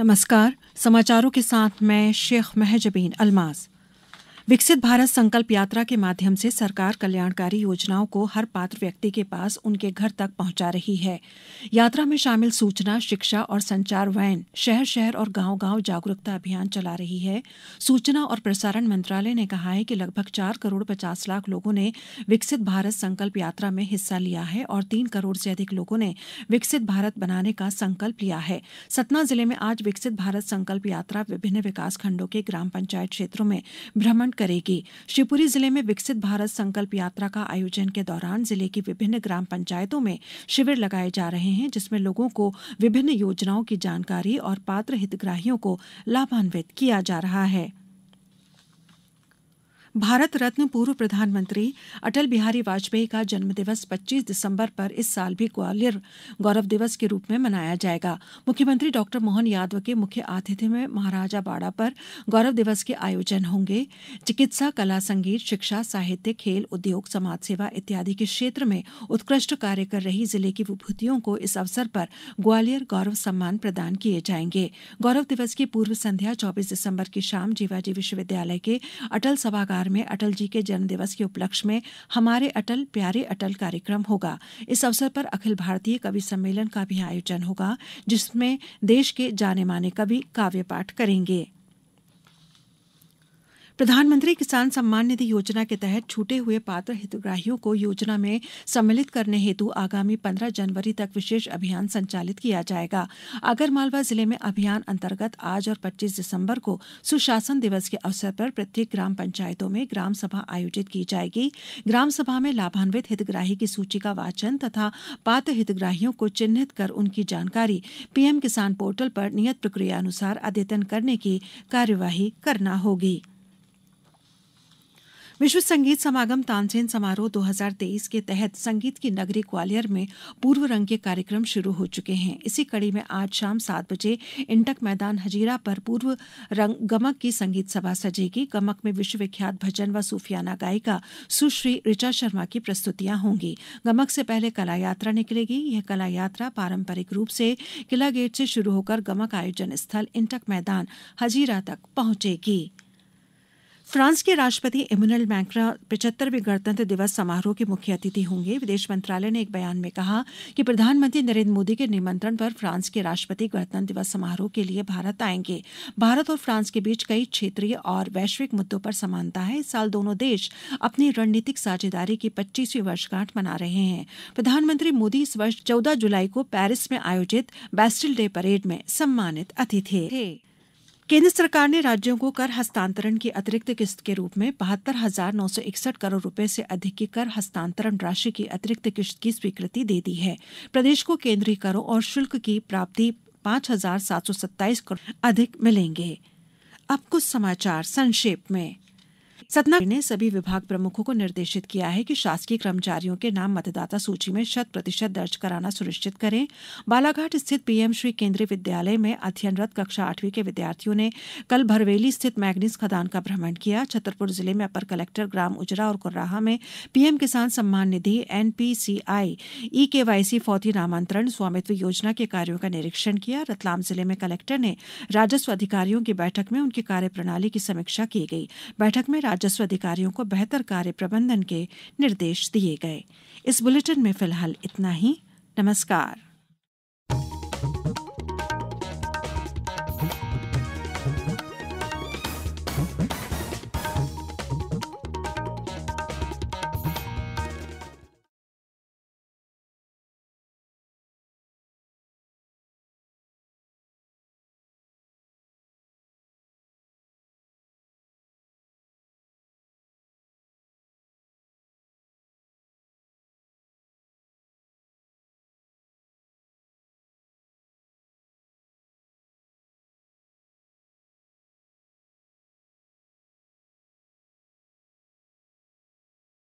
नमस्कार समाचारों के साथ मैं शेख महजबीन अलमाज विकसित भारत संकल्प यात्रा के माध्यम से सरकार कल्याणकारी योजनाओं को हर पात्र व्यक्ति के पास उनके घर तक पहुंचा रही है यात्रा में शामिल सूचना शिक्षा और संचार वैन शहर शहर और गांव-गांव जागरूकता अभियान चला रही है सूचना और प्रसारण मंत्रालय ने कहा है कि लगभग चार करोड़ पचास लाख लोगों ने विकसित भारत संकल्प यात्रा में हिस्सा लिया है और तीन करोड़ से अधिक लोगों ने विकसित भारत बनाने का संकल्प लिया है सतना जिले में आज विकसित भारत संकल्प यात्रा विभिन्न विकास खंडों के ग्राम पंचायत क्षेत्रों में भ्रमण करेगी शिवपुरी जिले में विकसित भारत संकल्प यात्रा का आयोजन के दौरान जिले की विभिन्न ग्राम पंचायतों में शिविर लगाए जा रहे हैं जिसमें लोगों को विभिन्न योजनाओं की जानकारी और पात्र हितग्राहियों को लाभान्वित किया जा रहा है भारत रत्न पूर्व प्रधानमंत्री अटल बिहारी वाजपेयी का जन्म दिवस 25 दिसंबर पर इस साल भी ग्वालियर गौरव दिवस के रूप में मनाया जाएगा मुख्यमंत्री डॉक्टर मोहन यादव के मुख्य आतिथ्य में महाराजा बाड़ा पर गौरव दिवस के आयोजन होंगे चिकित्सा कला संगीत शिक्षा साहित्य खेल उद्योग समाज सेवा इत्यादि के क्षेत्र में उत्कृष्ट कार्य कर रही जिले की विभूतियों को इस अवसर पर ग्वालियर गौरव सम्मान प्रदान किए जाएंगे गौरव दिवस की पूर्व संध्या चौबीस दिसंबर की शाम जीवाजी विश्वविद्यालय के अटल सभागार परिवार में अटल जी के जन्मदिवस के उपलक्ष्य में हमारे अटल प्यारे अटल कार्यक्रम होगा इस अवसर पर अखिल भारतीय कवि सम्मेलन का भी आयोजन होगा जिसमें देश के जाने माने कवि काव्य पाठ करेंगे प्रधानमंत्री किसान सम्मान निधि योजना के तहत छूटे हुए पात्र हितग्राहियों को योजना में सम्मिलित करने हेतु आगामी 15 जनवरी तक विशेष अभियान संचालित किया जाएगा आगरमालवा जिले में अभियान अंतर्गत आज और 25 दिसंबर को सुशासन दिवस के अवसर पर प्रत्येक ग्राम पंचायतों में ग्राम सभा आयोजित की जाएगी ग्राम सभा में लाभान्वित हितग्राही की सूची का वाचन तथा पात्र हितग्राहियों को चिन्हित कर उनकी जानकारी पीएम किसान पोर्टल पर नियत प्रक्रिया अनुसार अद्यतन करने की कार्यवाही करना होगी विश्व संगीत समागम तानसेन समारोह 2023 के तहत संगीत की नगरी ग्वालियर में पूर्व रंग के कार्यक्रम शुरू हो चुके हैं इसी कड़ी में आज शाम सात बजे इंटक मैदान हजीरा पर पूर्व रंग गमक की संगीत सभा सजेगी गमक में विश्वविख्यात भजन व सूफियाना गायिका सुश्री ऋचा शर्मा की प्रस्तुतियां होंगी गमक से पहले कला यात्रा निकलेगी यह कला यात्रा पारंपरिक रूप से किला गेट से शुरू होकर गमक आयोजन स्थल इंटक मैदान हजीरा तक पहुंचेगी फ्रांस के राष्ट्रपति इमोनल मैक्रा पिचहत्तरवें गणतंत्र दिवस समारोह के मुख्य अतिथि होंगे विदेश मंत्रालय ने एक बयान में कहा कि प्रधानमंत्री नरेंद्र मोदी के निमंत्रण पर फ्रांस के राष्ट्रपति गणतंत्र दिवस समारोह के लिए भारत आएंगे भारत और फ्रांस के बीच कई क्षेत्रीय और वैश्विक मुद्दों पर समानता है इस साल दोनों देश अपनी रणनीतिक साझेदारी की पच्चीसवीं वर्षगांठ मना रहे हैं प्रधानमंत्री मोदी इस वर्ष चौदह जुलाई को पेरिस में आयोजित बैस्टिल डे परेड में सम्मानित अतिथि थे केंद्र सरकार ने राज्यों को कर हस्तांतरण की अतिरिक्त किस्त के रूप में बहत्तर हजार नौ सौ इकसठ करोड़ रुपए से अधिक की कर हस्तांतरण राशि की अतिरिक्त किस्त की स्वीकृति दे दी है प्रदेश को केंद्रीय करों और शुल्क की प्राप्ति पाँच हजार सात सौ सत्ताईस करोड़ अधिक मिलेंगे अब कुछ समाचार संक्षेप में सतना ने सभी विभाग प्रमुखों को निर्देशित किया है कि शासकीय कर्मचारियों के नाम मतदाता सूची में शत प्रतिशत दर्ज कराना सुनिश्चित करें बालाघाट स्थित पीएम श्री केंद्रीय विद्यालय में अध्ययनरत कक्षा आठवीं के विद्यार्थियों ने कल भरवेली स्थित मैग्निस खदान का भ्रमण किया छतरपुर जिले में अपर कलेक्टर ग्राम उजरा और कुर्राहा में पीएम किसान सम्मान निधि एनपीसीआई ई के फौती नामांतरण स्वामित्व योजना के कार्यो का निरीक्षण किया रतलाम जिले में कलेक्टर ने राजस्व अधिकारियों की बैठक में उनकी कार्यप्रणाली की समीक्षा की गई बैठक में राजस्व अधिकारियों को बेहतर कार्य प्रबंधन के निर्देश दिए गए इस बुलेटिन में फिलहाल इतना ही नमस्कार